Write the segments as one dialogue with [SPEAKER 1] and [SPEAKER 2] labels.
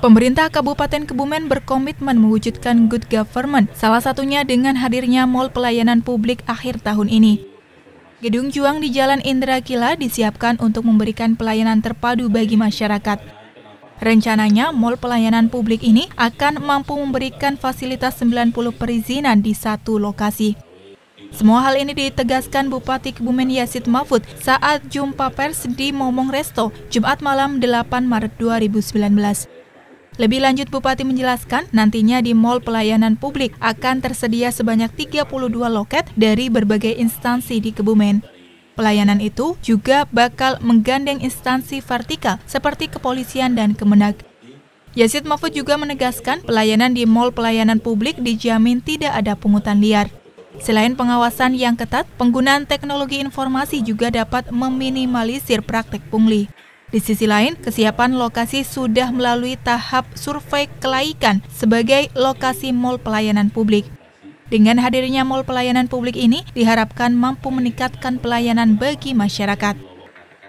[SPEAKER 1] Pemerintah Kabupaten Kebumen berkomitmen mewujudkan good government, salah satunya dengan hadirnya Mall Pelayanan Publik akhir tahun ini. Gedung Juang di Jalan Indra Kila disiapkan untuk memberikan pelayanan terpadu bagi masyarakat. Rencananya, Mall Pelayanan Publik ini akan mampu memberikan fasilitas 90 perizinan di satu lokasi. Semua hal ini ditegaskan Bupati Kebumen Yasid Mahfud saat jumpa pers di Momong Resto, Jumat malam 8 Maret 2019. Lebih lanjut Bupati menjelaskan nantinya di Mall Pelayanan Publik akan tersedia sebanyak 32 loket dari berbagai instansi di Kebumen. Pelayanan itu juga bakal menggandeng instansi vertikal seperti kepolisian dan kemenag. Yazid Mahfud juga menegaskan pelayanan di Mall Pelayanan Publik dijamin tidak ada pungutan liar. Selain pengawasan yang ketat, penggunaan teknologi informasi juga dapat meminimalisir praktek pungli. Di sisi lain, kesiapan lokasi sudah melalui tahap survei kelaikan sebagai lokasi mall pelayanan publik. Dengan hadirnya mall pelayanan publik ini, diharapkan mampu meningkatkan pelayanan bagi masyarakat.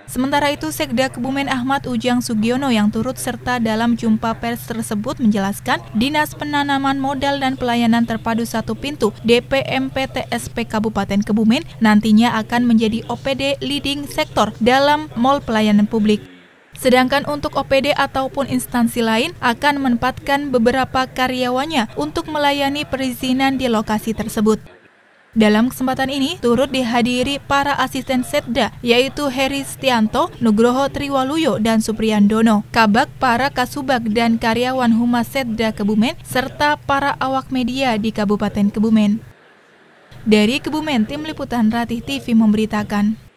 [SPEAKER 1] Sementara itu, Sekda Kebumen Ahmad Ujang Sugiono yang turut serta dalam jumpa pers tersebut menjelaskan, Dinas Penanaman Modal dan Pelayanan Terpadu Satu Pintu DPMPTSP Kabupaten Kebumen nantinya akan menjadi OPD leading sektor dalam mall pelayanan publik. Sedangkan untuk OPD ataupun instansi lain akan menempatkan beberapa karyawannya untuk melayani perizinan di lokasi tersebut. Dalam kesempatan ini turut dihadiri para asisten setda yaitu Heri Stianto, Nugroho Triwaluyo dan Supriyandono, Kabak para Kasubag dan karyawan Humas Setda Kebumen serta para awak media di Kabupaten Kebumen. Dari Kebumen, tim liputan Ratih TV memberitakan.